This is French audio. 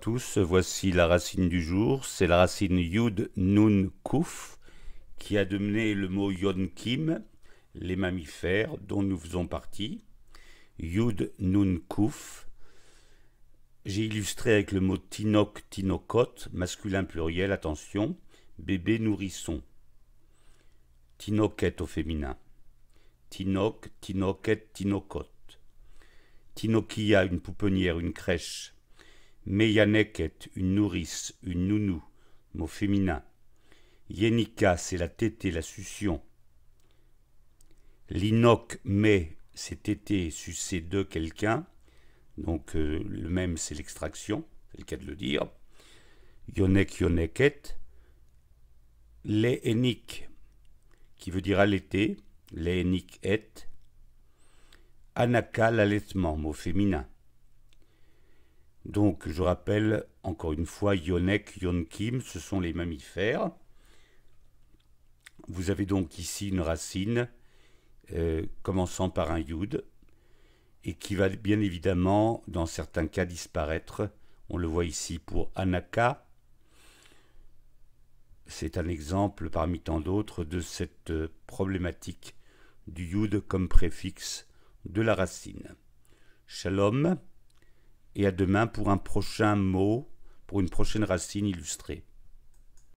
tous, voici la racine du jour. C'est la racine Yud Nun kuf qui a donné le mot Yon-Kim, les mammifères dont nous faisons partie. Yud Nun kuf J'ai illustré avec le mot Tinok, tinokot masculin pluriel, attention, bébé nourrisson. Tinoket au féminin. Tinok, Tinoket, Tinokot, Tinokia, une pouponnière, une crèche Meyaneket, une nourrice, une nounou, mot féminin. Yenika, c'est la tétée, la succion. L'inok, mais, c'est tétée, sucer de quelqu'un. Donc euh, le même, c'est l'extraction, c'est le cas de le dire. Yonek, yoneket. Lehenik, qui veut dire allaiter. Lehenik et. Anaka, l'allaitement, mot féminin. Donc, je rappelle encore une fois, Yonek, Yonkim, ce sont les mammifères. Vous avez donc ici une racine euh, commençant par un yud et qui va bien évidemment, dans certains cas, disparaître. On le voit ici pour Anaka. C'est un exemple parmi tant d'autres de cette euh, problématique du yud comme préfixe de la racine. Shalom et à demain pour un prochain mot, pour une prochaine racine illustrée.